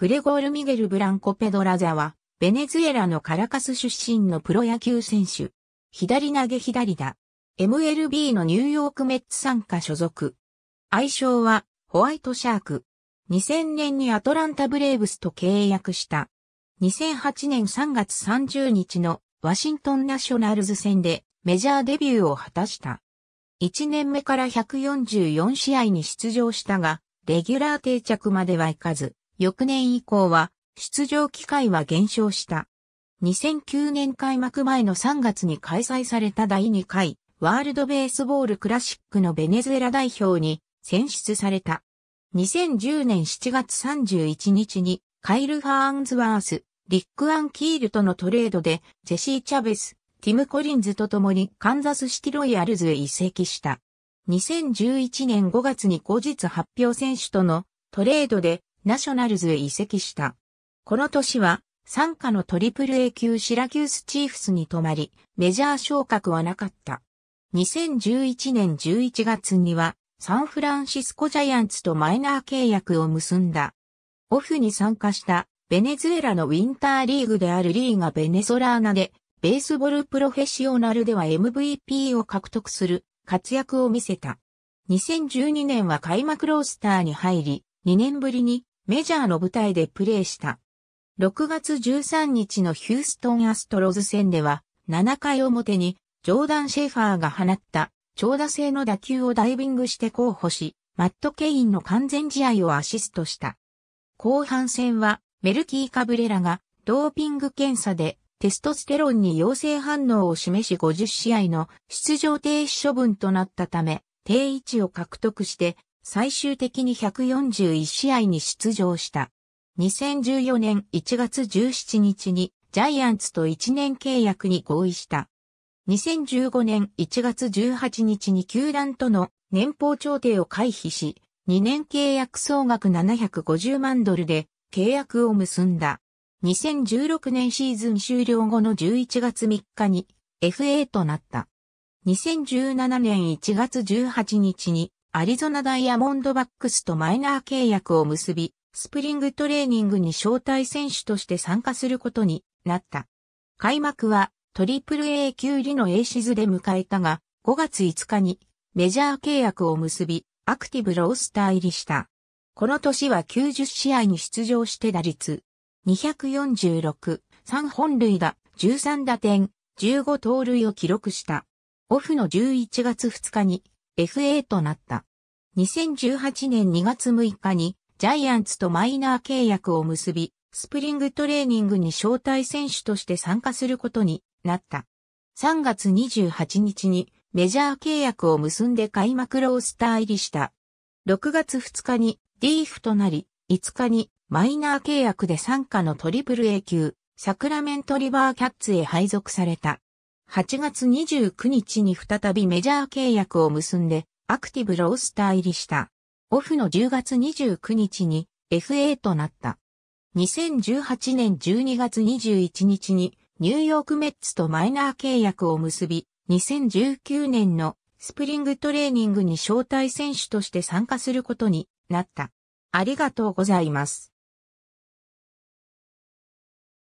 グレゴール・ミゲル・ブランコ・ペドラザは、ベネズエラのカラカス出身のプロ野球選手。左投げ左打。MLB のニューヨークメッツ参加所属。愛称は、ホワイトシャーク。2000年にアトランタブレーブスと契約した。2008年3月30日のワシントンナショナルズ戦でメジャーデビューを果たした。1年目から144試合に出場したが、レギュラー定着まではいかず、翌年以降は出場機会は減少した。2009年開幕前の3月に開催された第2回ワールドベースボールクラシックのベネズエラ代表に選出された。2010年7月31日にカイル・ハーンズワース、リック・アン・キールとのトレードでジェシー・チャベス、ティム・コリンズと共にカンザスシティロイヤルズへ移籍した。2011年5月に後日発表選手とのトレードでナショナルズへ移籍した。この年は、参加のトリプル A 級シラキュースチーフスに泊まり、メジャー昇格はなかった。2011年11月には、サンフランシスコジャイアンツとマイナー契約を結んだ。オフに参加したベネズエラのウィンターリーグであるリーガベネソラーナで、ベースボールプロフェッショナルでは MVP を獲得する活躍を見せた。2012年は開幕ロースターに入り、2年ぶりにメジャーの舞台でプレーした。6月13日のヒューストンアストロズ戦では、7回表に、ジョーダン・シェファーが放った、長打性の打球をダイビングして候補し、マット・ケインの完全試合をアシストした。後半戦は、メルキー・カブレラが、ドーピング検査で、テストステロンに陽性反応を示し50試合の出場停止処分となったため、定位置を獲得して最終的に141試合に出場した。2014年1月17日にジャイアンツと1年契約に合意した。2015年1月18日に球団との年俸調停を回避し、2年契約総額750万ドルで契約を結んだ。2016年シーズン終了後の11月3日に FA となった。2017年1月18日にアリゾナダイヤモンドバックスとマイナー契約を結び、スプリングトレーニングに招待選手として参加することになった。開幕はトリプル A 級リのエーシズで迎えたが、5月5日にメジャー契約を結び、アクティブロースター入りした。この年は90試合に出場して打率246、3本塁打、13打点、15盗塁を記録した。オフの11月2日に FA となった。2018年2月6日にジャイアンツとマイナー契約を結び、スプリングトレーニングに招待選手として参加することになった。3月28日にメジャー契約を結んで開幕ロースター入りした。6月2日にリーフとなり、5日にマイナー契約で参加のトリプル A 級、サクラメントリバーキャッツへ配属された。8月29日に再びメジャー契約を結んで、アクティブロースター入りした。オフの10月29日に FA となった。2018年12月21日にニューヨークメッツとマイナー契約を結び、2019年のスプリングトレーニングに招待選手として参加することになった。ありがとうございます。